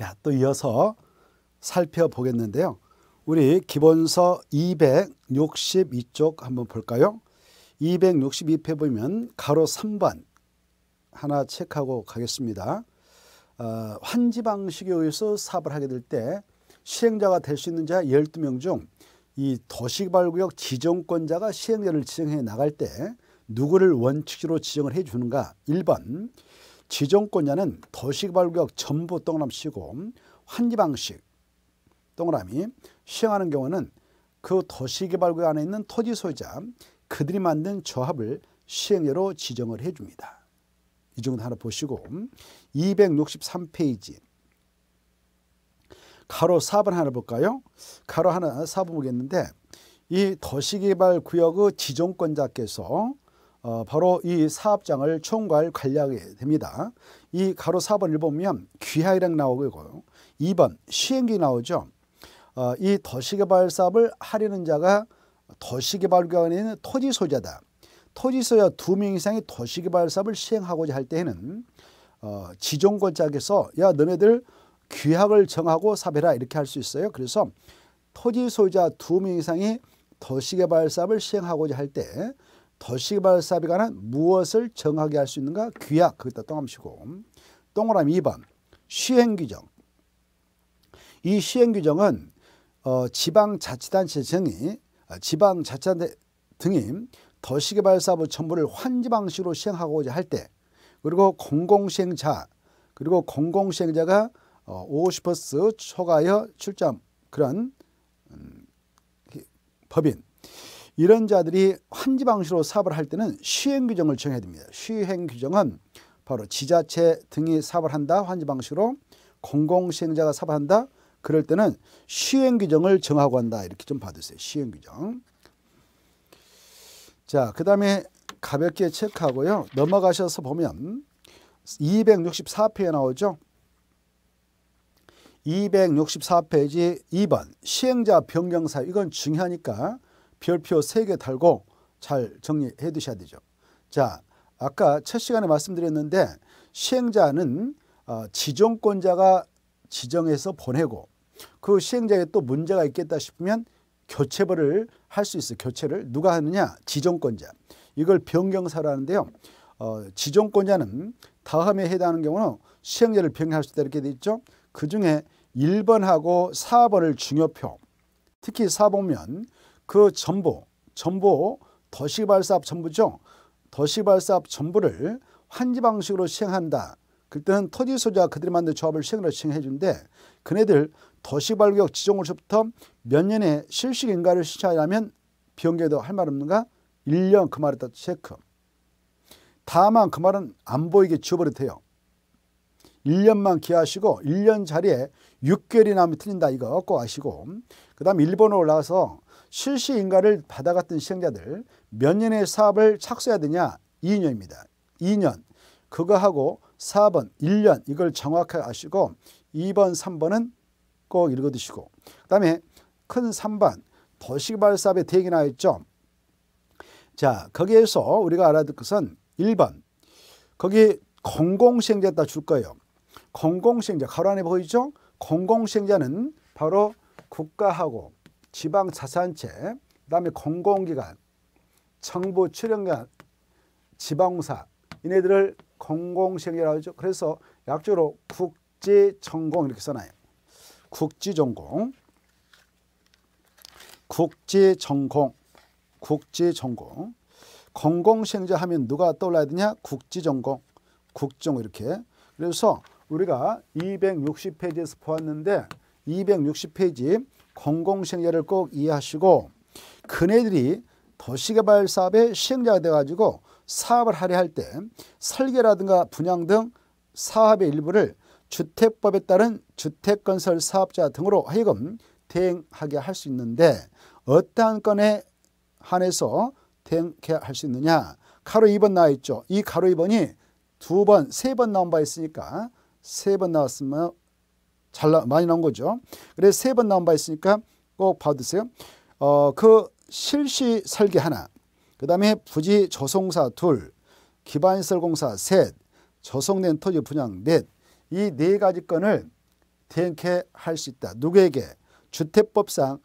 자, 또 이어서 살펴보겠는데요. 우리 기본서 262쪽 한번 볼까요? 262페 보면 가로 3번 하나 체크하고 가겠습니다. 어, 환지방식에 의해서 사업을 하게 될 때 시행자가 될 수 있는 자 12명 중 이 도시개발구역 지정권자가 시행자를 지정해 나갈 때 누구를 원칙으로 지정을 해주는가? 1번 지정권자는 도시개발구역 전부 동그라미 치고 환지방식 동그라미 시행하는 경우는 그 도시개발구역 안에 있는 토지 소유자 그들이 만든 조합을 시행으로 지정을 해줍니다. 이 정도 하나 보시고 263페이지 가로 4번 하나 볼까요? 가로 하나 4번 보겠는데 이 도시개발구역의 지정권자께서 어, 바로 이 사업장을 총괄 관리하게 됩니다. 이 가로 4번 읽보면 귀하이랑 나오고요. 2번 시행기 나오죠. 어, 이 도시개발 사업을 하려는 자가 도시개발구역에 있는 토지 소자다 토지 소자 2명 이상이 도시개발 사업을 시행하고자 할 때에는 어, 지정권짝에서 야 너네들 규약을 정하고 사업해라 이렇게 할 수 있어요. 그래서 토지 소자 2명 이상이 도시개발 사업을 시행하고자 할때 도시개발사업에 관한 무엇을 정하게 할 수 있는가? 규약 거기다 동그라미시고 동그라미 2번 시행규정 이 시행규정은 어, 아, 지방자치단체 등이 지방자치단체 등이 더시개발사부 첨부를 환지방식으로 시행하고자 할 때 그리고 공공시행자 그리고 공공시행자가 50% 어, 초과하여 출점 그런 음, 법인 이런 자들이 환지방식으로 사업을 할 때는 시행 규정을 정해야 됩니다. 시행 규정은 바로 지자체 등이 사업을 한다 환지방식으로 공공시행자가 사업을 한다 그럴 때는 시행 규정을 정하고 한다 이렇게 좀 봐주세요. 시행 규정. 자, 그 다음에 가볍게 체크하고요. 넘어가셔서 보면 264페이지 나오죠. 264페이지 2번 시행자 변경사 이건 중요하니까 별표 세 개 달고 잘 정리해 두셔야 되죠. 자, 아까 첫 시간에 말씀드렸는데 시행자는 어, 지정권자가 지정해서 보내고 그 시행자에 게또 문제가 있겠다 싶으면 교체벌을 할 수 있어요. 교체를 누가 하느냐? 지정권자. 이걸 변경사라는데요. 어, 지정권자는 다음에 해당하는 경우는 시행자를 변경할 수 있다 이렇게 되어 있죠. 그 중에 1번하고 4번을 중요표. 특히 4번면 그 전보, 전보 도시발사업 전부죠. 도시발사업 전부를 환지 방식으로 시행한다. 그때는 토지 소자 그들이 만든 조합을 시행으로 시행해 준데 그네들 도시발격 지정으로부터 몇년에 실식 인가를 시작하려면 비용계도 할 말 없는가? 1년 그 말에다 체크. 다만 그 말은 안 보이게 지워버릇해요. 1년만 기하시고 1년 자리에 6개월이 나면 틀린다 이거 꼭 아시고 그 다음 일본으로 올라가서 실시인가를 받아갔던 시행자들 몇 년의 사업을 착수해야 되냐? 2년입니다. 2년. 그거하고 4번, 1년 이걸 정확하게 아시고 2번, 3번은 꼭 읽어두시고 그 다음에 큰 3번 도시개발사업에 대기 나있죠. 자 거기에서 우리가 알아둘 것은 1번 거기 공공시행자 다 줄 거예요. 공공시행자 가로 안에 보이죠? 공공시행자는 바로 국가하고 지방자산체, 그 다음에 공공기관, 정부 출연관 지방사 이네들을 공공시행이라고 하죠. 그래서 약적으로 국제전공 이렇게 써놔요. 국제전공, 국제전공, 국제전공. 공공시행자 하면 누가 떠올라야 되냐? 국제전공, 국정 이렇게. 그래서 우리가 260페이지에서 보았는데 260페이지 공공시행자를 꼭 이해하시고 그네들이 도시개발 사업의 시행자가 돼가지고 사업을 하려 할때 설계라든가 분양 등 사업의 일부를 주택법에 따른 주택건설 사업자 등으로 하여금 대행하게 할 수 있는데 어떠한 건에 한해서 대행케 할수 있느냐 가로 2번 나와 있죠. 이 가로 2번이 두 번, 세 번 나온 바 있으니까 세 번 나왔으면 잘 나, 많이 나온 거죠. 그래서 세 번 나온 바 있으니까 꼭 봐두세요. 어, 그 실시 설계 하나, 그 다음에 부지 조성사 둘, 기반시설공사 셋, 조성된 토지 분양 넷, 이 네 가지 건을 대행케 할 수 있다. 누구에게? 주택법상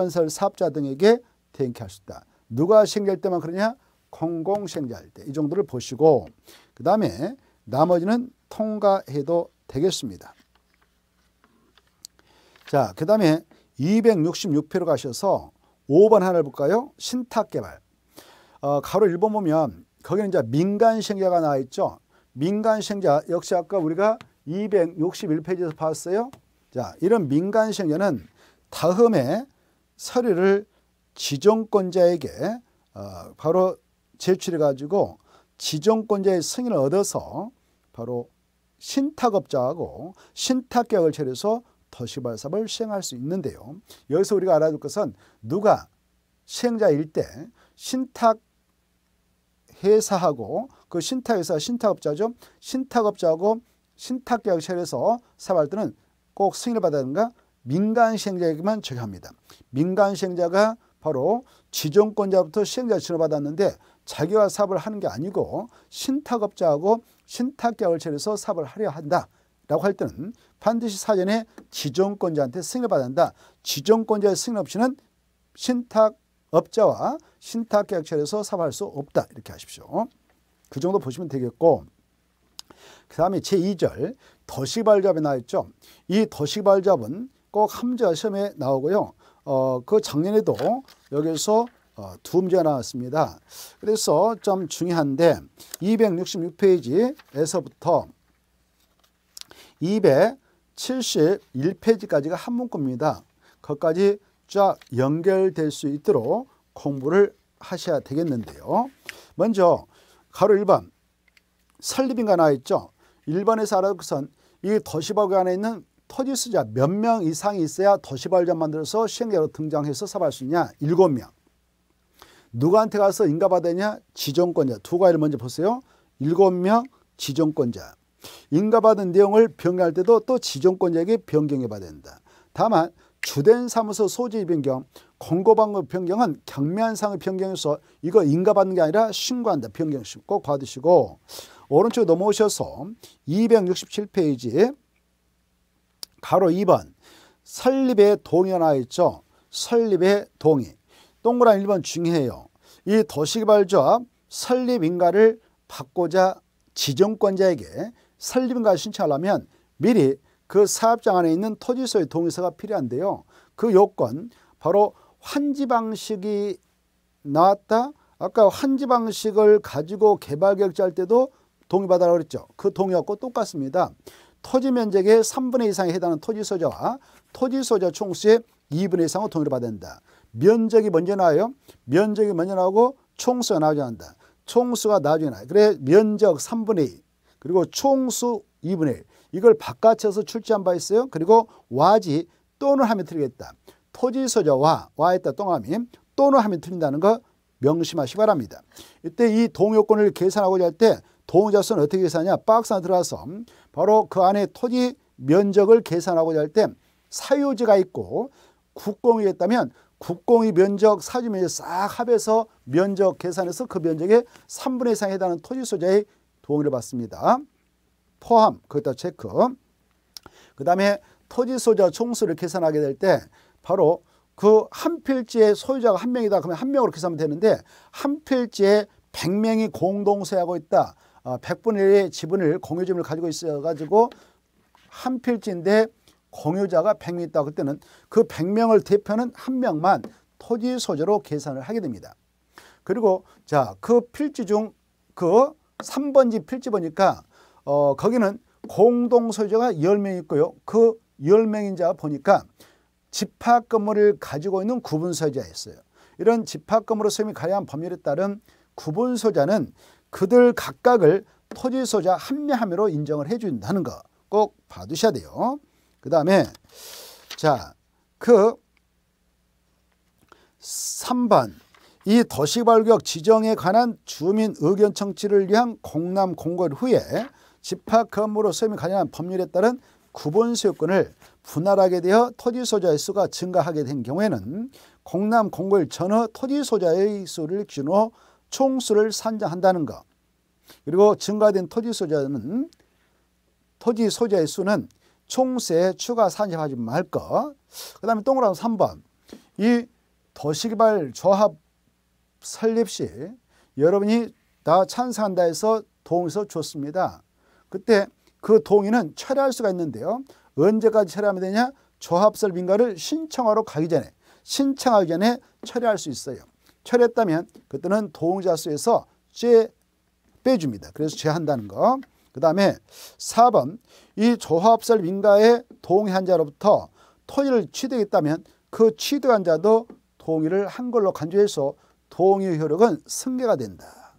주택건설 사업자 등에게 대행케 할 수 있다. 누가 시행될 때만 그러냐? 공공시행자일 때. 이 정도를 보시고 그 다음에 나머지는 통과해도 되겠습니다. 자, 그 다음에 266표로 가셔서 5번 하나를 볼까요? 신탁개발. 어, 가로 1번 보면 거기는 이제 민간 시행가 나와 있죠. 민간 시행 역시 아까 우리가 261페이지에서 봤어요. 자, 이런 민간 시행는 다음에 서류를 지정권자에게 어, 바로 제출해 가지고 지정권자의 승인을 얻어서 바로 신탁업자하고 신탁계약을 체결해서 터시발사삽을 시행할 수 있는데요. 여기서 우리가 알아둘 것은 누가 시행자일 때 신탁 회사하고 그 신탁회사 신탁업자죠. 신탁업자하고 신탁계약 체결해서 사업할 때꼭 승인을 받아야 가 민간 시행자에게만 적용합니다. 민간 시행자가 바로 지정권자부터 시행자 진을 받았는데 자기와 사업을 하는 게 아니고 신탁업자하고 신탁계약을 체결해서 사업을 하려 한다라고 할 때는 반드시 사전에 지정권자한테 승인을 받아다 지정권자의 승인 없이는 신탁업자와 신탁계약처에서 사업할 수 없다. 이렇게 하십시오. 그 정도 보시면 되겠고 그 다음에 제2절 더시발잡에 나와있죠. 이 더시발잡은 꼭 함자 시험에 나오고요. 어, 그 작년에도 여기서 어, 두 문제가 나왔습니다. 그래서 좀 중요한데 266페이지에서부터 71페이지까지가 한 문구입니다. 거기까지 쫙 연결될 수 있도록 공부를 하셔야 되겠는데요. 먼저 가로 1번 설립인가 나와 있죠. 1번에서 알아서선 이 도시발구 안에 있는 토지수자 몇 명 이상이 있어야 도시발전 만들어서 시행자로 등장해서 사업할 수 있냐? 7명. 누구한테 가서 인가받았냐? 지정권자. 두 가지를 먼저 보세요. 7명 지정권자. 인가받은 내용을 변경할 때도 또 지정권자에게 변경해 봐야 된다. 다만 주된 사무소 소지 변경, 권고방법 변경은 경미한 상의 변경에서 이거 인가받는 게 아니라 신고한다. 변경 꼭 봐두시고 오른쪽 넘어오셔서 267페이지 가로 2번 설립에 동의하였죠. 설립에 동의. 동그란 1번 중요해요. 이 도시개발조합 설립인가를 받고자 지정권자에게 설립인가 신청하려면 미리 그 사업장 안에 있는 토지소유 동의서가 필요한데요. 그 요건 바로 환지 방식이 나왔다. 아까 환지 방식을 가지고 개발 계획 짤 때도 동의받아라 그랬죠. 그 동의하고 똑같습니다. 토지 면적의 3분의 이상에 해당하는 토지 소유자와 토지 소유자 총수의 2분의 이상을 동의를 받아야 된다. 면적이 먼저 나와요. 면적이 먼저 나오고 총수가 나오지 않는다. 총수가 나중에 나와요. 그래 면적 3분의 2. 그리고 총수 2분의 1. 이걸 바깥에서 출제한 바 있어요. 그리고 와지 또는 하면 틀리겠다. 토지 소저와 와했다 똥함이 또는 하면 틀린다는 거 명심하시 바랍니다. 이때 이 동요권을 계산하고자 할 때 동자수는 의 어떻게 계산하냐? 박스 안에 들어가서 바로 그 안에 토지 면적을 계산하고자 할 때 사유지가 있고 국공이 있다면 국공이 면적, 사지 면적 싹 합해서 면적 계산해서 그 면적의 3분의 3에 해당하는 토지 소재의 동의를 받습니다. 포함, 거기다 체크. 그 다음에 토지 소유자 총수를 계산하게 될 때 바로 그 한 필지의 소유자가 한 명이다. 그러면 한 명으로 계산하면 되는데 한 필지에 100명이 공동 소유하고 있다. 100분의 아, 1의 지분을 공유지분을 가지고 있어가지고 한 필지인데 공유자가 100명 있다. 그때는 그 100명을 대표하는 한 명만 토지 소재로 계산을 하게 됩니다. 그리고 자, 그 필지 중그 3번지 필지 보니까 어, 거기는 공동 소유자가 10명 있고요. 그 10명인 자 보니까 집합 건물을 가지고 있는 구분 소유자였어요. 이런 집합 건물의 소유이 가려한 법률에 따른 구분 소유자는 그들 각각을 토지 소유자 한명한 명으로 인정을 해 준다는 거 꼭 봐두셔야 돼요. 그다음에 자, 그 3번 이 도시발격 지정에 관한 주민 의견 청취를 위한 공람 공고일 후에 집합 건물로 소임이 가능한 법률에 따른 구본 소유권을 분할하게 되어 토지 소자의 수가 증가하게 된 경우에는 공람 공고일 전후 토지 소자의 수를 기준으로 총수를 산정한다는 것. 그리고 증가된 토지 소자는 토지 소자의 수는 총세에 추가 산정하지 말 것. 그 다음에 동그라미 3번. 이 도시개발 조합 설립 시 여러분이 다 찬성한다 해서 동의서 줬습니다. 그때 그 동의는 철회할 수가 있는데요. 언제까지 철회하면 되냐? 조합설빙가를 신청하러 가기 전에 신청하기 전에 철회할 수 있어요. 철회했다면 그때는 동의자 수에서 죄 빼줍니다. 그래서 죄한다는 거. 그 다음에 4번 이 조합설 민가에 동의한 자로부터 토의를 취득했다면 그 취득한 자도 동의를 한 걸로 간주해서 동의 효력은 승계가 된다.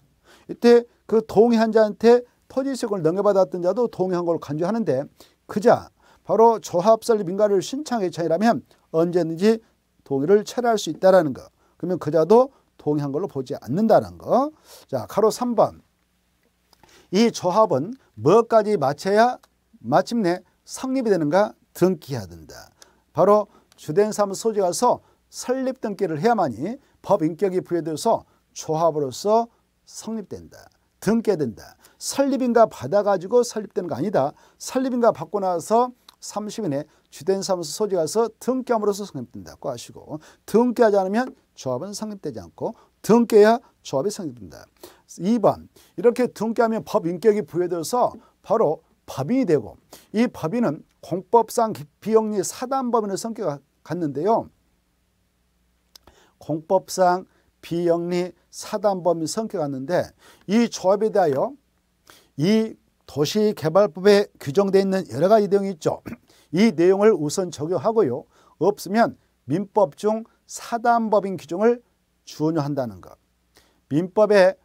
이때 그 동의한 자한테 토지세금을 넘겨받았던 자도 동의한 걸 간주하는데 그자 바로 조합설립 인가를 신청해 차이라면 언제든지 동의를 철회할 수있다는 거. 그러면 그자도 동의한 걸로 보지 않는다는 거. 자, 가로 3번. 이 조합은 뭐까지 마쳐야 마침내 성립이 되는가 등기해야 된다. 바로 주된 사무소지 가서 설립 등기를 해야만이 법 인격이 부여돼서 조합으로서 성립된다. 등게 된다. 설립인가 받아가지고 설립되는 거 아니다. 설립인가 받고 나서 30인에 주된 사무소 소지 가서 등기함으로써 성립된다고 하시고 등기하지 않으면 조합은 성립되지 않고 등기해야 조합이 성립된다. 2번 이렇게 등기하면법 인격이 부여되어서 바로 법인이 되고 이 법인은 공법상 비영리 사단법인의 성격을 갖는데요. 공법상 비영리 사단범위 성격하는데 이 조합에 대하여 이 도시개발법에 규정되어 있는 여러 가지 내용이 있죠. 이 내용을 우선 적용하고요. 없으면 민법 중 사단법인 규정을 준용한다는 것. 민법에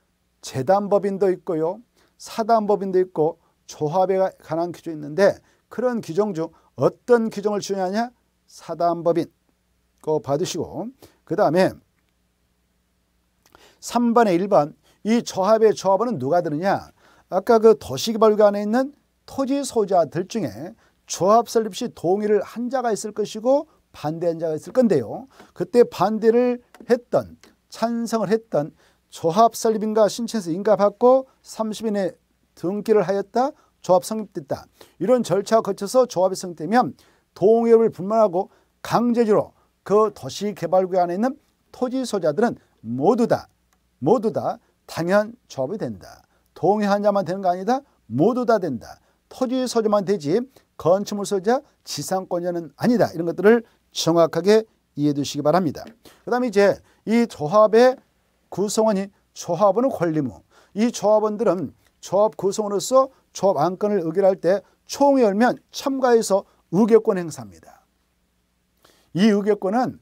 재단법인도 있고요. 사단법인도 있고 조합에 관한 규정이 있는데 그런 규정 중 어떤 규정을 준용하냐? 사단법인 거 받으시고 그 다음에 3번에 1번 이 조합의 조합원은 누가 되느냐 아까 그 도시개발관에 있는 토지 소유자들 중에 조합 설립 시 동의를 한 자가 있을 것이고 반대한 자가 있을 건데요. 그때 반대를 했던 찬성을 했던 조합 설립인가 신청해서 인가받고 30인의 등기를 하였다. 조합 성립됐다. 이런 절차 가 거쳐서 조합이 성립되면 동의를 분만하고 강제적으로 그 도시 개발구역 안에 있는 토지 소자들은 모두 다 모두 다 당연 조합이 된다. 동의한 자만 되는 거 아니다. 모두 다 된다. 토지 소자만 되지 건축물 소자 지상권자는 아니다. 이런 것들을 정확하게 이해해 두시기 바랍니다. 그 다음에 이제 이 조합의 구성원이 조합원의 권리무 이 조합원들은 조합 구성으로서 조합 안건을 의결할 때 총이 열면 참가해서 의결권 행사합니다. 이 의결권은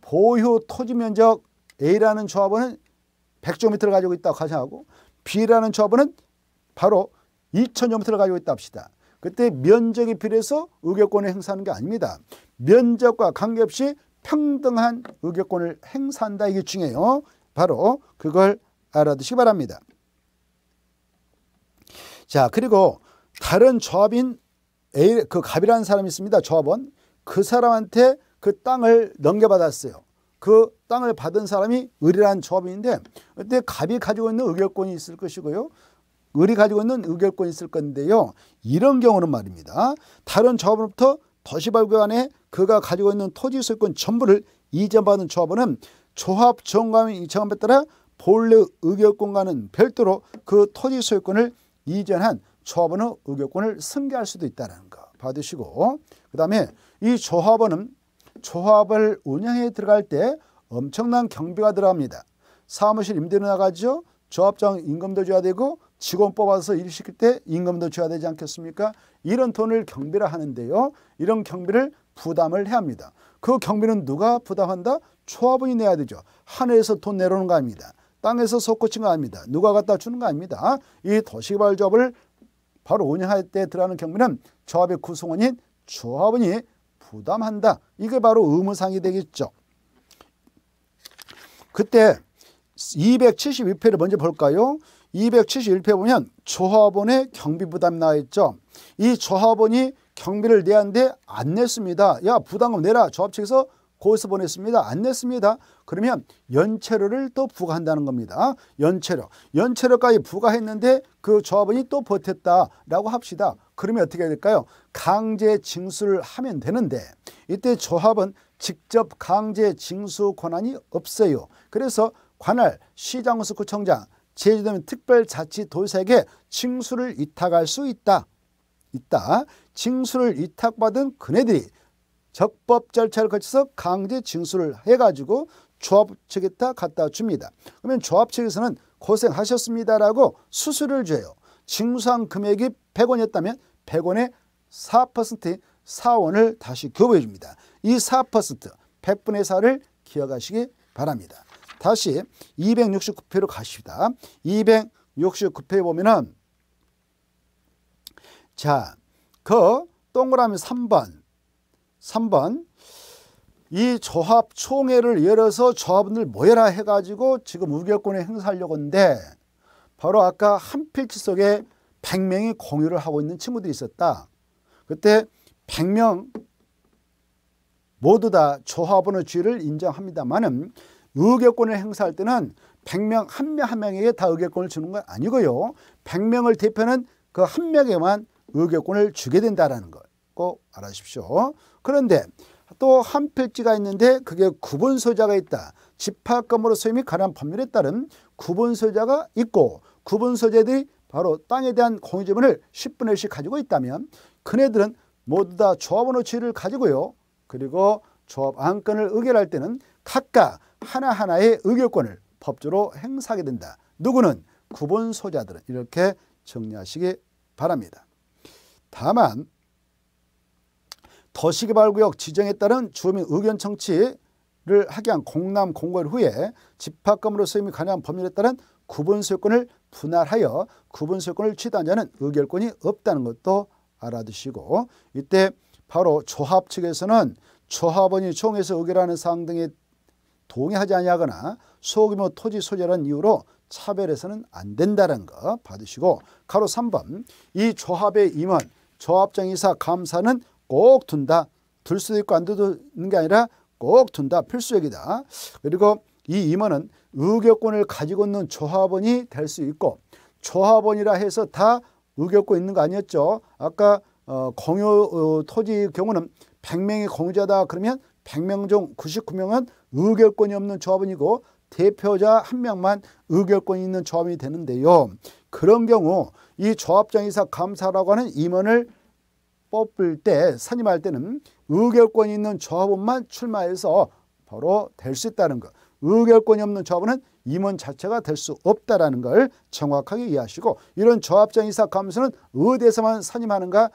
보유 토지 면적 A라는 조합원은 1 0 0조미터를 가지고 있다고 가정하고 B라는 조합원은 바로 2 0 0 0제미터를 가지고 있다 합시다. 그때 면적에 비례해서 의결권을 행사하는 게 아닙니다. 면적과 관계없이 평등한 의결권을 행사한다 이게 중요해요. 바로 그걸 알아두시기 바랍니다. 자 그리고 다른 조합인 A 그 갑이라는 사람이 있습니다. 조합원 그 사람한테 그 땅을 넘겨받았어요. 그 땅을 받은 사람이 을이라는 조합인데 그때 갑이 가지고 있는 의결권이 있을 것이고요. 을이 가지고 있는 의결권이 있을 건데요. 이런 경우는 말입니다. 다른 조합으로부터 도시발굴관에 그가 가지고 있는 토지 소유권 전부를 이전받은 조합은 조합 정감의 이청함에 따라 본래 의결권과는 별도로 그 토지 소유권을 이전한 조합원의 의결권을 승계할 수도 있다는 거 받으시고 그 다음에 이 조합원은 조합을 운영해 들어갈 때 엄청난 경비가 들어갑니다. 사무실 임대료 나가죠. 조합장 임금도 줘야 되고 직원 뽑아서 일 시킬 때 임금도 줘야 되지 않겠습니까? 이런 돈을 경비라 하는데요. 이런 경비를 부담을 해야 합니다. 그 경비는 누가 부담한다? 초합원이 내야 되죠. 하늘에서 돈 내려오는 거 아닙니다. 땅에서 솟구친 거 아닙니다. 누가 갖다 주는 거 아닙니다. 이 도시개발 조합을 바로 운영할 때 들어가는 경비는 조합의 구성원인 조합원이 부담한다. 이게 바로 의무상이 되겠죠. 그때 2 7 2표를 먼저 볼까요? 271페 보면 조합원의 경비 부담 나와 있죠. 이 조합원이 경비를 내한데안 냈습니다. 야 부담금 내라. 조합 측에서 고스 보냈습니다. 안 냈습니다. 그러면 연체료를 또 부과한다는 겁니다. 연체료. 연체료까지 부과했는데 그 조합원이 또 버텼다라고 합시다. 그러면 어떻게 해야 될까요? 강제 징수를 하면 되는데 이때 조합은 직접 강제 징수 권한이 없어요. 그래서 관할, 시장구청장, 제주도 및 특별자치도시에게 징수를 위탁할수 있다. 있다. 징수를 위탁받은 그네들이 적법 절차를 거쳐서 강제 징수를 해가지고 조합 측에다 갖다 줍니다. 그러면 조합 측에서는 고생하셨습니다라고 수수료를 줘요. 징수한 금액이 100원이었다면 1 0 0원에 4%인 4원을 다시 교부해 줍니다. 이 4%, 100분의 4를 기억하시기 바랍니다. 다시 269표로 가십니다. 269표에 보면은 자, 그 동그라미 3번 3번 이 조합 총회를 열어서 조합원들 모여라 해가지고 지금 우결권에 행사하려고 하는데 바로 아까 한 필지 속에 100명이 공유를 하고 있는 친구들이 있었다. 그때 100명 모두 다 조합원의 주의를 인정합니다만은 의결권을 행사할 때는 100명 한 명 한 명에게 다 의결권을 주는 건 아니고요. 100명을 대표하는 그 한 명에만 의결권을 주게 된다는걸 꼭 알아십시오. 그런데 또 한 필지가 있는데 그게 구분 소자가 있다. 집합금으로 소임이 관한 법률에 따른 구분 소자가 있고 구분 소재들이 바로 땅에 대한 공유지분을 10분의 1씩 가지고 있다면 그네들은 모두 다 조합원의 지위를 가지고요. 그리고 조합 안건을 의결할 때는 각각 하나하나의 의결권을 법조로 행사하게 된다. 누구는 구분 소자들은 이렇게 정리하시기 바랍니다. 다만 도시개발구역 지정에 따른 주민 의견 청취를 하게 한 공남 공고일 후에 집합금으로 수임이 가능한 법률에 따른 구분 소유권을 분할하여 구분세권을 취단자는 의결권이 없다는 것도 알아두시고 이때 바로 조합 측에서는 조합원이 총에서 의결하는 사항 등에 동의하지 않냐거나 소규모 토지 소재라는 이유로 차별해서는 안 된다는 거 받으시고 가로 3번 이 조합의 임원 조합장이사 감사는 꼭 둔다 둘 수도 있고 안 두는 게 아니라 꼭 둔다 필수적이다 그리고 이 임원은 의결권을 가지고 있는 조합원이 될 수 있고 조합원이라 해서 다 의결권 있는 거 아니었죠. 아까 어, 공유 어, 토지 의 경우는 100명이 공유자다 그러면 100명 중 99명은 의결권이 없는 조합원이고 대표자 한 명만 의결권이 있는 조합이 되는데요. 그런 경우 이 조합장이사 감사라고 하는 임원을 뽑을 때 선임할 때는 의결권이 있는 조합원만 출마해서 바로 될 수 있다는 것. 의결권이 없는 조합원은 임원 자체가 될 수 없다라는 걸 정확하게 이해하시고 이런 조합장 이사 감수는 의대에서만 선임하는가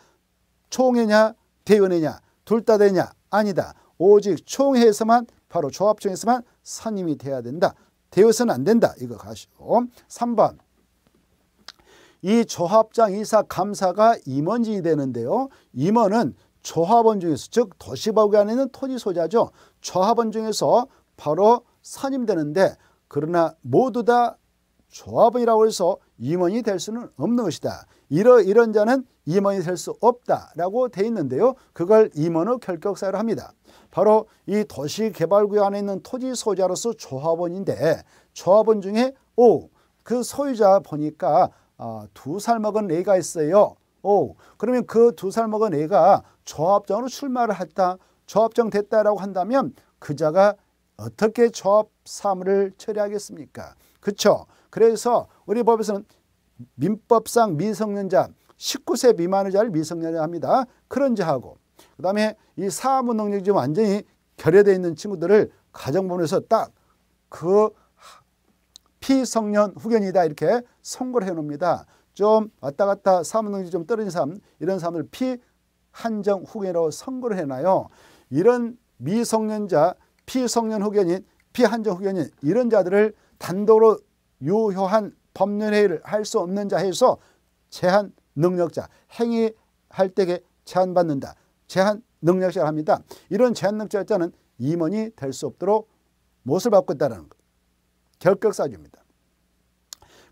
총회냐 대의원이냐 둘 다 되냐 아니다. 오직 총회에서만 바로 조합장에서만 선임이 돼야 된다. 대여서는 안 된다. 이거 가시고 3번 이 조합장 이사 감사가 임원진이 되는데요. 임원은 조합원 중에서 즉 도시법관에 있는 토지 소자죠 조합원 중에서 바로 선임되는데 그러나 모두 다 조합원이라고 해서 임원이 될 수는 없는 것이다. 이러 이런 자는 임원이 될 수 없다라고 돼 있는데요. 그걸 임원의 결격 사유로 합니다. 바로 이 도시개발구역 안에 있는 토지 소유자로서 조합원인데 조합원 중에 오 그 소유자 보니까 아, 두살 먹은 애가 있어요. 오 그러면 그 두 살 먹은 애가 조합정으로 출마를 했다. 조합정 됐다라고 한다면 그자가 어떻게 조합 사무를 처리하겠습니까? 그렇죠. 그래서 우리 법에서는 민법상 미성년자 19세 미만의 자를 미성년자 합니다. 그런 자하고 그다음에 이 사무 능력이 완전히 결여되어 있는 친구들을 가정법에서딱 그 피성년 후견이다 이렇게 선고를 해놓습니다. 좀 왔다 갔다 사무 능력이 좀 떨어진 사람 이런 사람을 피한정 후견으로 선고를 해놔요. 이런 미성년자 피성년 후견인, 피한정 후견인 이런 자들을 단독으로 유효한 법률회의를 할 수 없는 자에서 제한 능력자, 행위할 때에 제한받는다. 제한 능력자를 합니다. 이런 제한 능력자는 임원이 될 수 없도록 못을 받고 있다는 것. 결격사유입니다.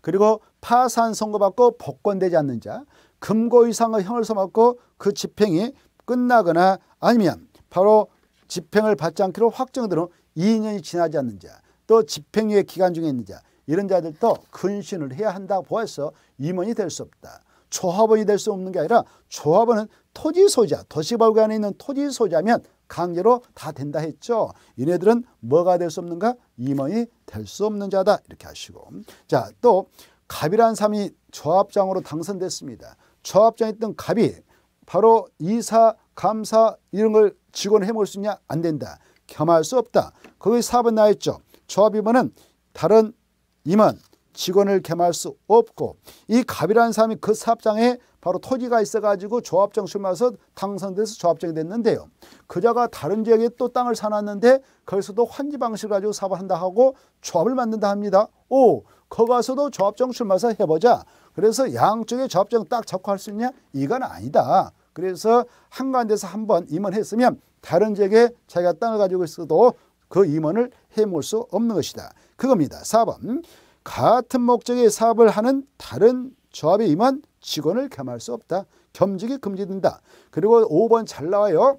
그리고 파산 선고받고 복권되지 않는 자, 금고 이상의 형을 써받고그 집행이 끝나거나 아니면 바로 집행을 받지 않기로 확정대로 2년이 지나지 않는 자, 또 집행유예 기간 중에 있는 자, 이런 자들도 근신을 해야 한다고 보아서 임원이 될 수 없다. 조합원이 될 수 없는 게 아니라 조합원은 토지 소자 도시발관에 있는 토지 소자면 강제로 다 된다 했죠. 이네들은 뭐가 될 수 없는가? 임원이 될 수 없는 자다. 이렇게 하시고. 자, 또 갑이란 사람이 조합장으로 당선됐습니다. 조합장있던 갑이 바로 이사, 감사 이런 걸 직원을 해먹을 수 있냐? 안 된다. 겸할 수 없다. 거기 4번 나왔죠 조합임원은 다른 임원, 직원을 겸할 수 없고 이 갑이라는 사람이 그 사업장에 바로 토지가 있어가지고 조합장 출마해서 당선돼서 조합장이 됐는데요. 그자가 다른 지역에 또 땅을 사놨는데 거기서도 환지 방식을 가지고 사업 한다 하고 조합을 만든다 합니다. 오, 거기서도 조합장 출마해서 해보자. 그래서 양쪽에 조합장 딱 잡고 할 수 있냐? 이건 아니다. 그래서 한가운데서 한 번 임원했으면 다른 지역에 자기가 땅을 가지고 있어도 그 임원을 해먹을 수 없는 것이다. 그겁니다. 4번 같은 목적의 사업을 하는 다른 조합의 임원 직원을 겸할 수 없다. 겸직이 금지된다. 그리고 5번 잘 나와요.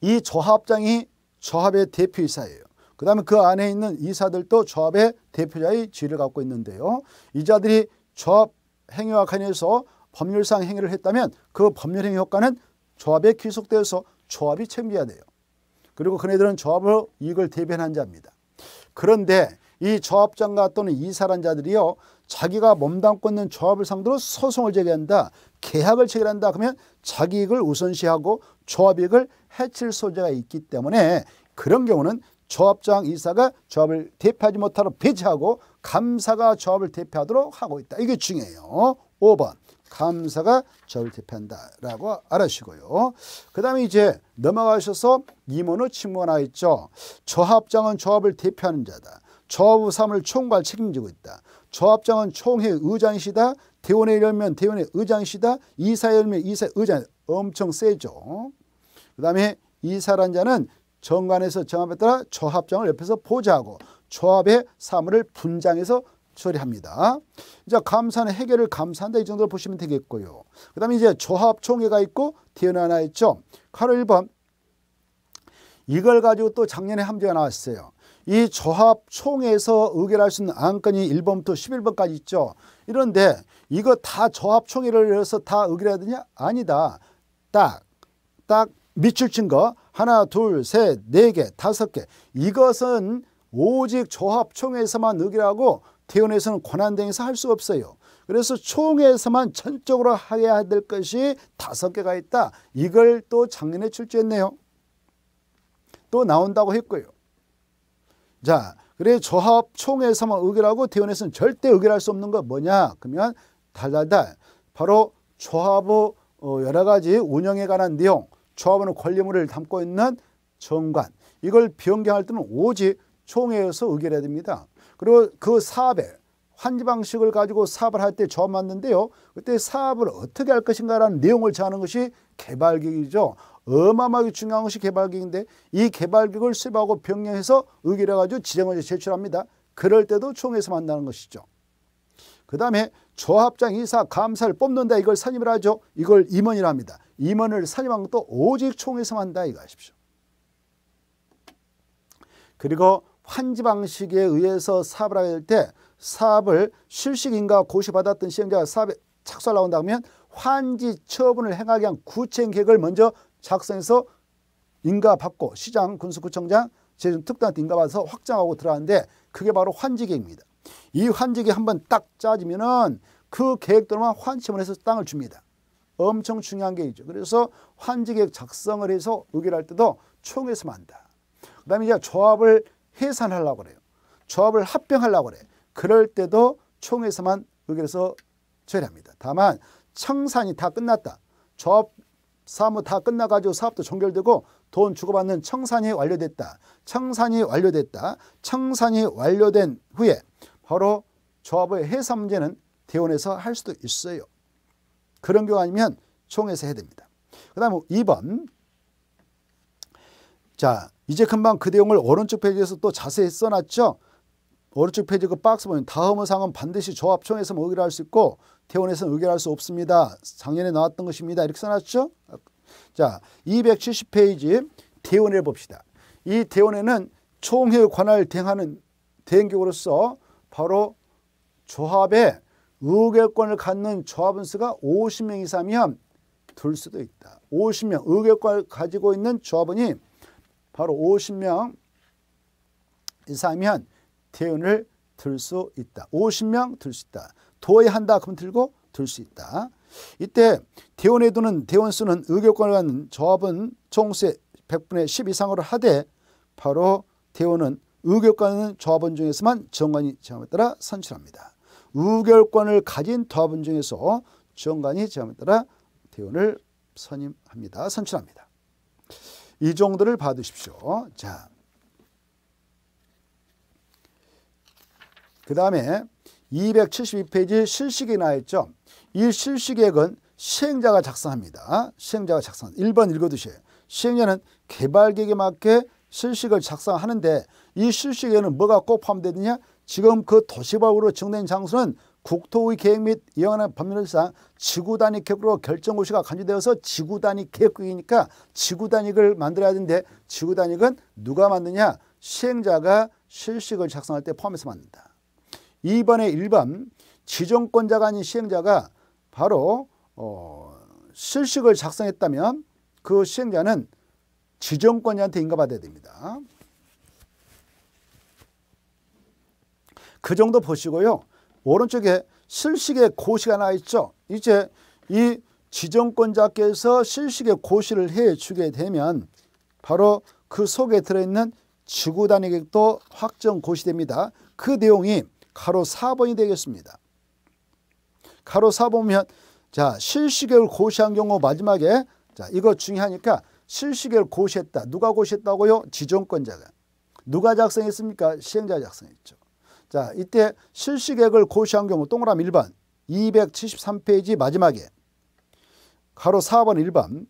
이 조합장이 조합의 대표이사예요. 그 다음에 그 안에 있는 이사들도 조합의 대표자의 지위를 갖고 있는데요. 이자들이 조합 행위와 관해서 법률상 행위를 했다면 그 법률 행위 효과는 조합에 귀속되어서 조합이 챙겨야 돼요. 그리고 그네들은 조합으 이익을 대변한 자입니다. 그런데 이 조합장과 또는 이사란 자들이요 자기가 몸담고 있는 조합을 상대로 소송을 제기한다 계약을 체결한다 그러면 자기 이익을 우선시하고 조합 이익을 해칠 소재가 있기 때문에 그런 경우는 조합장 이사가 조합을 대표하지 못하도록 배제하고 감사가 조합을 대표하도록 하고 있다 이게 중요해요 5번 감사가 저를 대표한다라고 알아시고요. 그 다음에 이제 넘어가셔서 임원의 침무 하나 있죠. 조합장은 조합을 대표하는 자다. 조합 사무를 총괄 책임지고 있다. 조합장은 총회 의장이시다. 대원회 열면 대원회 의장이시다. 이사 열면 이사 의장 엄청 세죠. 그 다음에 이사란 자는 정관에서 정합에 따라 조합장을 옆에서 보좌하고 조합의 사무를 분장해서 처리합니다. 이제 감산의 해결을 감산다 이 정도로 보시면 되겠고요. 그 다음에 이제 조합총회가 있고 대연하나 있죠. 카로 1번 이걸 가지고 또 작년에 함재가 나왔어요. 이 조합총회에서 의결할 수 있는 안건이 1번부터 11번까지 있죠. 이런데 이거 다 조합총회를 열어서 다 의결해야 되냐? 아니다. 딱, 딱 밑줄 친거 하나, 둘, 셋, 네 개, 다섯 개 이것은 오직 조합총회에서만 의결하고 태원에서는 권한대행에서 할 수 없어요. 그래서 총회에서만 전적으로 해야 될 것이 다섯 개가 있다. 이걸 또 작년에 출제했네요. 또 나온다고 했고요. 자, 그래 조합 총회에서만 의결하고 대원에서는 절대 의결할 수 없는 거 뭐냐? 그러면 달달달 바로 조합의 어, 여러 가지 운영에 관한 내용, 조합원의 권리물을 담고 있는 정관 이걸 변경할 때는 오직 총회에서 의결해야 됩니다. 그리고 그 사업에 환지 방식을 가지고 사업을 할때 처음 왔는데요. 그때 사업을 어떻게 할 것인가라는 내용을 정하는 것이 개발계획이죠. 어마어마하게 중요한 것이 개발계획인데 이 개발계획을 수립하고 병행해서 의결해 가지고 지정을 제출합니다. 그럴 때도 총회에서 만나는 것이죠. 그 다음에 조합장 이사 감사를 뽑는다 이걸 선임을 하죠. 이걸 임원이라 합니다. 임원을 선임한 것도 오직 총회에서 만다 이거 아십시오. 그리고 환지 방식에 의해서 사업을 할 때 사업을 실식인가 고시받았던 시행자가 사업에 착수하 나온다면 환지 처분을 행하기 위한 구체인 계획을 먼저 작성해서 인가받고 시장 군수구청장 재준 특단한테 인가받아서 확장하고 들어가는데 그게 바로 환지 계획입니다. 이 환지 계획 한번 딱 짜지면은 그 계획대로만 환지을 해서 땅을 줍니다. 엄청 중요한 계획이죠. 그래서 환지 계획 작성을 해서 의결할 때도 총회에서 만다. 그 다음에 이제 조합을 해산하려고 그래요. 조합을 합병하려고 그래. 그럴 때도 총회에서만 의결해서 처리합니다. 다만 청산이 다 끝났다. 조합 사무 다 끝나가지고 사업도 종결되고 돈 주고받는 청산이 완료됐다. 청산이 완료됐다. 청산이 완료된 후에 바로 조합의 해산 문제는 대원에서 할 수도 있어요. 그런 경우 아니면 총에서 해야 됩니다. 그 다음 2번 자 이제 금방 그 내용을 오른쪽 페이지에서 또 자세히 써놨죠. 오른쪽 페이지 그 박스 보면 다음 의상은 반드시 조합총에서 의결할 수 있고 태원에서는 의결할 수 없습니다. 작년에 나왔던 것입니다. 이렇게 써놨죠. 자 270페이지 대원을 봅시다. 이 대원에는 총회 관할 대행하는 대행격으로서 바로 조합의 의결권을 갖는 조합원수가 50명 이상이면 둘 수도 있다. 50명 의결권을 가지고 있는 조합원이 바로 50명 이상이면 대운을 들 수 있다. 50명 들 수 있다. 도의한다 그럼 들고 들 수 있다. 이때 대원에 두는 대원수는 의결권을 갖는 조합은 총수의 100분의 10 이상으로 하되 바로 대원은 의결권을 조합원 중에서만 정관이 제함에 따라 선출합니다. 의결권을 가진 조합원 중에서 정관이 제함에 따라 대원을 선임합니다. 선출합니다. 이 정도를 받으십시오. 자. 그 다음에 272페이지 실시이 나있죠. 이실시계획은 시행자가 작성합니다. 시행자가 작성. 1번 읽어두세요. 시행자는 개발계획에 맞게 실식을 작성하는데 이 실식에는 뭐가 꼭 포함되느냐? 지금 그 도시법으로 정된 장소는 국토의 계획 및 이행하는 법률상 지구단위 계획으로 결정고시가 간주되어서 지구단위 계획이니까 지구단위를 만들어야 되는데 지구단위는 누가 만드냐 시행자가 실식을 작성할 때 포함해서 만든다. 2번의 1번 지정권자가 아닌 시행자가 바로 어, 실식을 작성했다면 그 시행자는 지정권자한테 인가받아야 됩니다. 그 정도 보시고요. 오른쪽에 실식의 고시가 나 있죠. 이제 이 지정권자께서 실식의 고시를 해주게 되면 바로 그 속에 들어있는 지구단위객도 확정 고시됩니다. 그 내용이 가로 4번이 되겠습니다. 가로 4번이면 자 실시계를 고시한 경우 마지막에 자 이거 중요하니까 실시계를 고시했다. 누가 고시했다고요? 지정권자가. 누가 작성했습니까? 시행자 작성했죠. 자, 이때 실시객을 고시한 경우 동그라미 1번 273페이지 마지막에 가로 4번 1번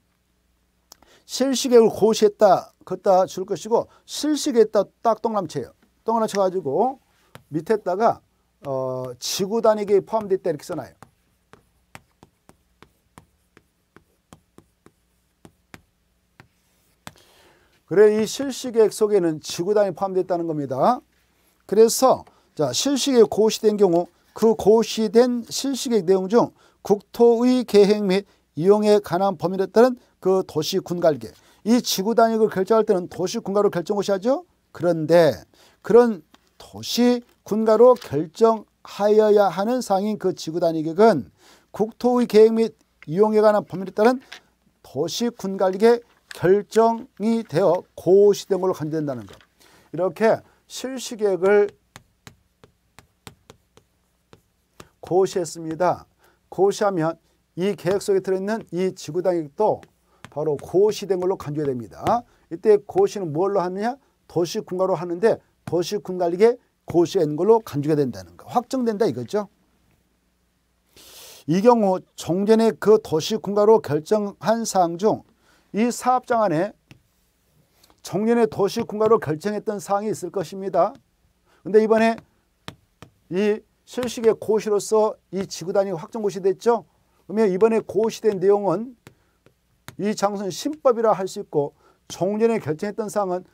실시객을 고시했다 그따 줄 것이고 실시했다 딱 동그라미 쳐요. 동그라미 쳐가지고 밑에다가 어, 지구 단위계에 포함됐다 이렇게 써놔요. 그래 이 실시계획 속에는 지구 단위 포함됐다는 겁니다. 그래서 자, 실식에 고시된 경우 그 고시된 실식의 내용 중 국토의 계획 및 이용에 관한 범위에 따른 그 도시 군갈계 이 지구 단위를 결정할 때는 도시 군가로 결정하셔야죠. 그런데 그런 도시 군가로 결정하여야 하는 상인 그 지구 단위 계획은 국토의 계획 및 이용에 관한 범위에 따른 도시 군갈계 결정이 되어 고시된 걸로 간된다는 주 것. 이렇게 실시계획을 고시했습니다. 고시하면 이 계획 속에 들어있는 이 지구단위도 바로 고시된 걸로 간주해야 됩니다. 이때 고시는 뭘로 하느냐? 도시군가로 하는데 도시군가리게 고시한 걸로 간주가 된다는 거 확정된다 이거죠. 이 경우 종전의 그 도시군가로 결정한 사항 중 이 사업장 안에 정년의 도시군가로 결정했던 사항이 있을 것입니다. 근데 이번에 이 실식의 고시로서 이 지구단위가 확정고시 됐죠. 그러면 이번에 고시된 내용은 이 장소는 신법이라 할 수 있고 종전에 결정했던 사항은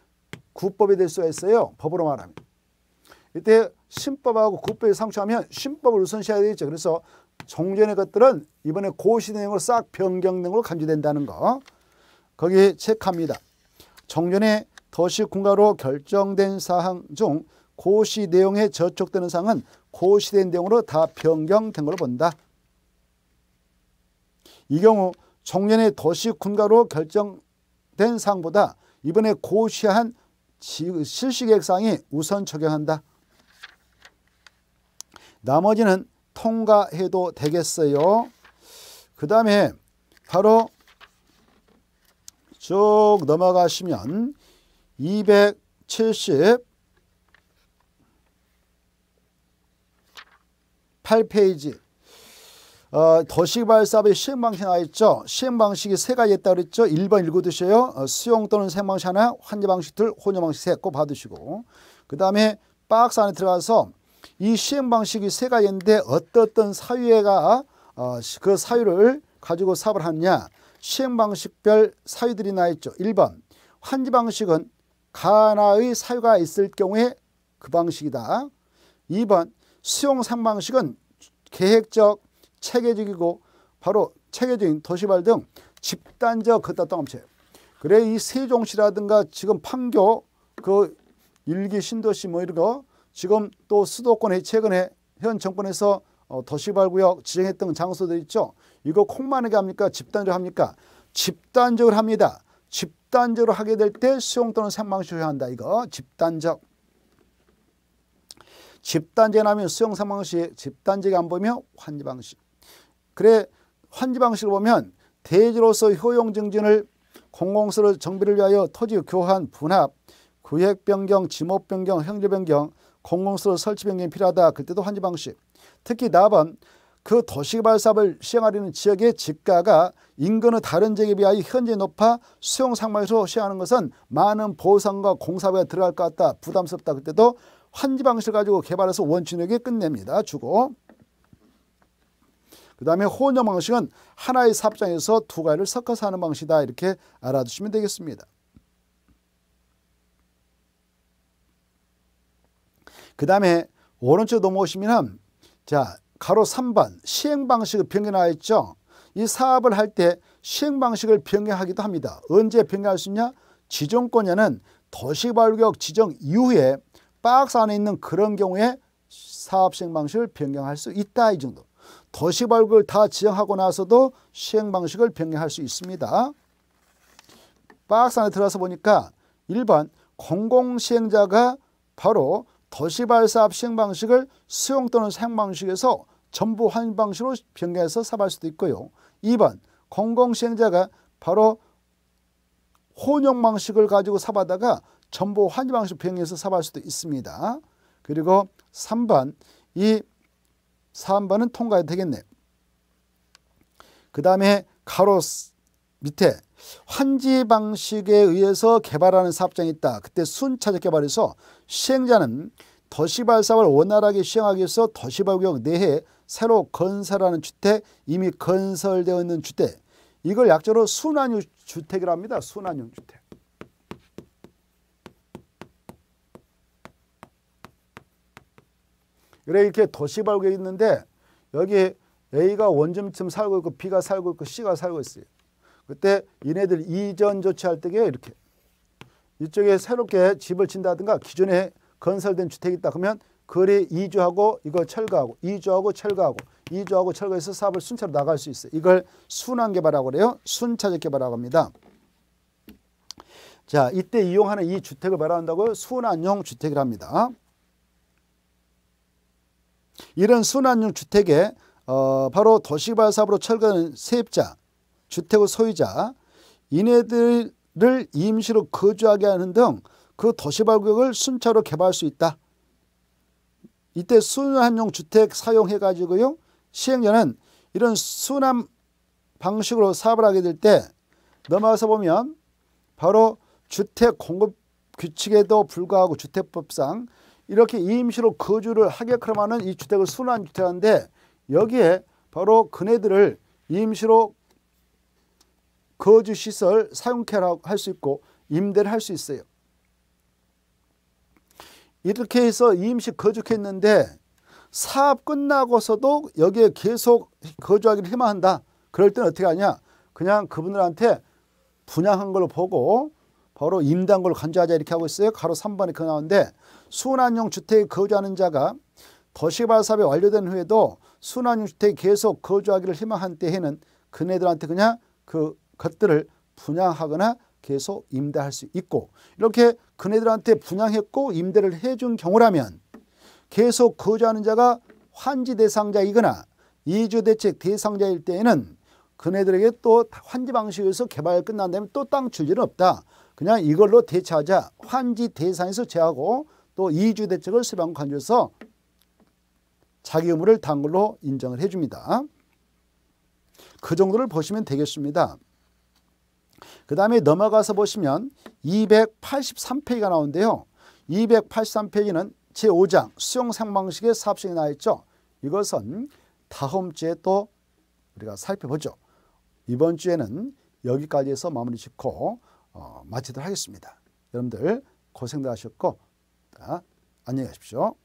구법이 될 수가 있어요. 법으로 말하면. 이때 신법하고 구법이 상충하면 신법을 우선시해야 되겠죠. 그래서 종전의 것들은 이번에 고시 내용으로 싹 변경된 걸로 간주된다는 거. 거기에 체크합니다. 종전에 도시 공가로 결정된 사항 중 고시 내용에 저촉되는 사항은 고시된 내용으로 다 변경된 걸로 본다. 이 경우 종년의 도시 군가로 결정된 사보다 이번에 고시한 실시계획 사이 우선 적용한다. 나머지는 통과해도 되겠어요. 그 다음에 바로 쭉 넘어가시면 270 8페이지. 어, 더시발삽의 시행 방식 하나 있죠. 시행 방식이 세 가지 있다 그랬죠. 1번 읽어두세요. 어, 수용 또는 생 방식 하나, 환자 방식 둘, 혼용 방식 셋꼭 받으시고. 그 다음에 박스 안에 들어가서 이 시행 방식이 세 가지인데 어떻 사유가 어, 그 사유를 가지고 사업을 하느냐. 시행 방식별 사유들이 나 있죠. 1번 환지 방식은 가나의 사유가 있을 경우에 그 방식이다. 2번 수용 상방식은 계획적, 체계적이고 바로 체계적인 도시발 등 집단적 걷다 떠넘쳐요. 그래 이 세종시라든가 지금 판교 그 일기 신도시 뭐 이런 거 지금 또 수도권에 최근에 현 정권에서 어, 도시발 구역 지정했던 장소들 있죠. 이거 콩만하게 합니까? 집단적으로 합니까? 집단적으로 합니다. 집단적으로 하게 될 때 수용 또는 상방식시해야 한다. 이거 집단적. 집단재난및 수용상 시에 집단재안 보며 환지 방식. 그래 환지 방식을 보면 대지로서 효용 증진을 공공스러 정비를 위하여 토지 교환 분합, 구획 변경, 지목 변경, 형제 변경, 공공스러 설치 변경이 필요하다. 그때도 환지 방식. 특히 나번 그 도시개발 사업을 시행하려는 지역의 집가가 인근의 다른 지역에 비하여 현재 높아 수용 상황에서 시행하는 것은 많은 보상과 공사비가 들어갈 것 같다. 부담스럽다. 그때도 환지 방식을 가지고 개발해서 원천에게 끝냅니다. 주고 그 다음에 혼용 방식은 하나의 삽장에서 두 가지를 섞어서 하는 방식이다. 이렇게 알아두시면 되겠습니다. 그 다음에 오른쪽 에 넘어오시면 자 가로 3번 시행 방식을 변경하여 있죠. 이 사업을 할 때 시행 방식을 변경하기도 합니다. 언제 변경할 수 있냐? 지정권에는 도시발격 지정 이후에 박스 안에 있는 그런 경우에 사업 시행 방식을 변경할 수 있다 이 정도. 도시발굴 다 지정하고 나서도 시행 방식을 변경할 수 있습니다. 박스 안에 들어서 보니까 1번 공공시행자가 바로 도시발 사업 시행 방식을 수용 또는 사용 방식에서 전부 환 방식으로 변경해서 사업할 수도 있고요. 2번 공공시행자가 바로 혼용 방식을 가지고 사업하다가 전부환지방식병행에서사 삽할 수도 있습니다. 그리고 3번 이 3번은 통과해도 되겠네. 그 다음에 가로 밑에 환지 방식에 의해서 개발하는 사업장이 있다. 그때 순차적 개발에서 시행자는 도시발 사업을 원활하게 시행하기 위해서 도시발구역 내에 새로 건설하는 주택, 이미 건설되어 있는 주택, 이걸 약자로 순환유 주택이라 합니다. 순환유 주택. 이렇게 도시발굴이 있는데 여기 A가 원점쯤 살고 있고 B가 살고 있고 C가 살고 있어요. 그때 얘네들 이전 조치할 때게 이렇게 이쪽에 새롭게 집을 친다든가 기존에 건설된 주택이 있다 그러면 거래 이주하고 이거 철거하고 이주하고 철거하고 이주하고 철거해서 사업을 순차로 나갈 수 있어요. 이걸 순환 개발하고 그래요. 순차적 개발하고 합니다. 자, 이때 이용하는 이 주택을 말한다고 순환용 주택이랍니다. 이런 순환용 주택에 어, 바로 도시발 사업으로 철거하는 세입자, 주택의 소유자, 이네들을 임시로 거주하게 하는 등 그 도시발 구을 순차로 개발할 수 있다. 이때 순환용 주택 사용해가지고요. 시행령은 이런 순환 방식으로 사업을 하게 될 때 넘어가서 보면 바로 주택 공급 규칙에도 불구하고 주택법상 이렇게 임시로 거주를 하게끔 하는 이 주택을 순환주택인데 여기에 바로 그네들을 임시로 거주시설 사용케라고 할 수 있고 임대를 할 수 있어요. 이렇게 해서 임시 거주했는데 사업 끝나고서도 여기에 계속 거주하기를 희망한다. 그럴 때는 어떻게 하냐. 그냥 그분들한테 분양한 걸로 보고 바로 임당골 간주하자 이렇게 하고 있어요. 가로 3번에 그 나오는데 순환용 주택에 거주하는 자가 거시발삽이 완료된 후에도 순환용 주택에 계속 거주하기를 희망한 때에는 그네들한테 그냥 그 것들을 분양하거나 계속 임대할 수 있고 이렇게 그네들한테 분양했고 임대를 해준 경우라면 계속 거주하는 자가 환지 대상자이거나 이주 대책 대상자일 때에는 그네들에게 또 환지 방식에서 개발 끝난 다음에 또땅줄 일은 없다. 그냥 이걸로 대체하자. 환지 대상에서 제하고 또 이주 대책을 수방 관주에서 자기 의무를 단걸로 인정을 해줍니다. 그 정도를 보시면 되겠습니다. 그 다음에 넘어가서 보시면 283페이지가 나오는데요. 283페이지는 제5장 수용상방식의 사업성이 나와있죠. 이것은 다음 주에 또 우리가 살펴보죠. 이번 주에는 여기까지 해서 마무리 짓고 어, 마치도록 하겠습니다. 여러분들 고생도 하셨고 안녕히 가십시오.